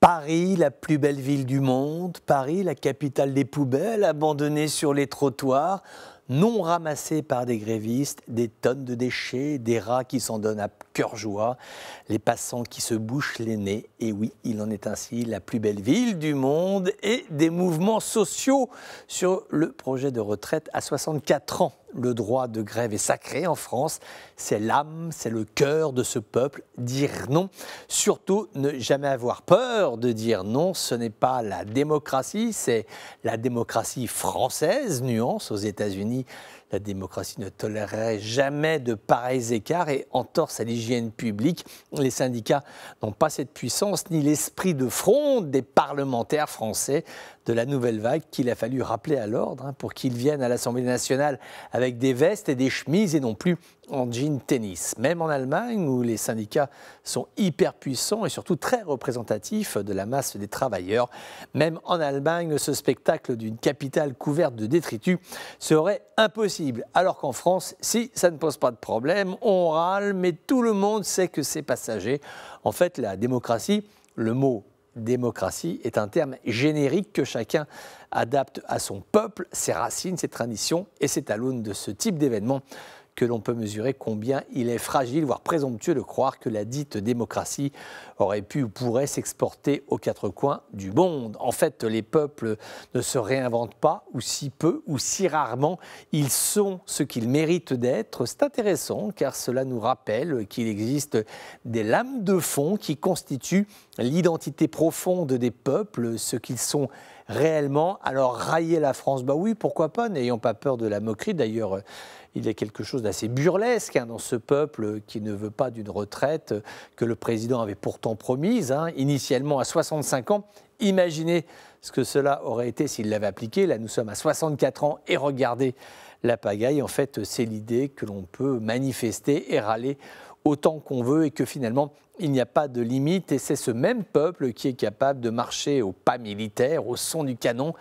Paris, la plus belle ville du monde, Paris, la capitale des poubelles, abandonnée sur les trottoirs, non ramassée par des grévistes, des tonnes de déchets, des rats qui s'en donnent à cœur joie, les passants qui se bouchent les nez. Et oui, il en est ainsi la plus belle ville du monde et des mouvements sociaux sur le projet de retraite à 64 ans le droit de grève est sacré en France. C'est l'âme, c'est le cœur de ce peuple. Dire non, surtout ne jamais avoir peur de dire non, ce n'est pas la démocratie, c'est la démocratie française, nuance aux États-Unis. La démocratie ne tolérerait jamais de pareils écarts et entorse à l'hygiène publique. Les syndicats n'ont pas cette puissance ni l'esprit de front des parlementaires français de la nouvelle vague qu'il a fallu rappeler à l'ordre hein, pour qu'ils viennent à l'Assemblée nationale avec des vestes et des chemises et non plus en jean tennis. Même en Allemagne, où les syndicats sont hyper puissants et surtout très représentatifs de la masse des travailleurs, même en Allemagne, ce spectacle d'une capitale couverte de détritus serait impossible. Alors qu'en France, si ça ne pose pas de problème, on râle, mais tout le monde sait que c'est passager. En fait, la démocratie, le mot démocratie est un terme générique que chacun adapte à son peuple, ses racines, ses traditions, et c'est à de ce type d'événement que l'on peut mesurer combien il est fragile, voire présomptueux de croire que la dite démocratie aurait pu ou pourrait s'exporter aux quatre coins du monde. En fait, les peuples ne se réinventent pas, ou si peu, ou si rarement. Ils sont ce qu'ils méritent d'être. C'est intéressant, car cela nous rappelle qu'il existe des lames de fond qui constituent l'identité profonde des peuples, ce qu'ils sont réellement. Alors railler la France, bah oui, pourquoi pas, n'ayons pas peur de la moquerie. D'ailleurs, il y a quelque chose d'assez burlesque hein, dans ce peuple qui ne veut pas d'une retraite que le président avait pourtant promise, hein. initialement à 65 ans. Imaginez ce que cela aurait été s'il l'avait appliqué. Là, nous sommes à 64 ans et regardez la pagaille. En fait, c'est l'idée que l'on peut manifester et râler autant qu'on veut et que finalement il n'y a pas de limite et c'est ce même peuple qui est capable de marcher au pas militaire, au son du canon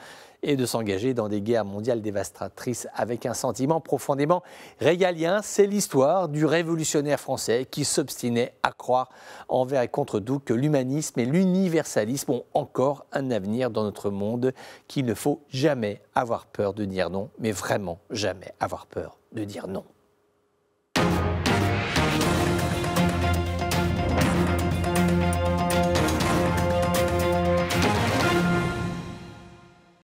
et de s'engager dans des guerres mondiales dévastatrices avec un sentiment profondément régalien. C'est l'histoire du révolutionnaire français qui s'obstinait à croire envers et contre tout que l'humanisme et l'universalisme ont encore un avenir dans notre monde, qu'il ne faut jamais avoir peur de dire non, mais vraiment jamais avoir peur de dire non.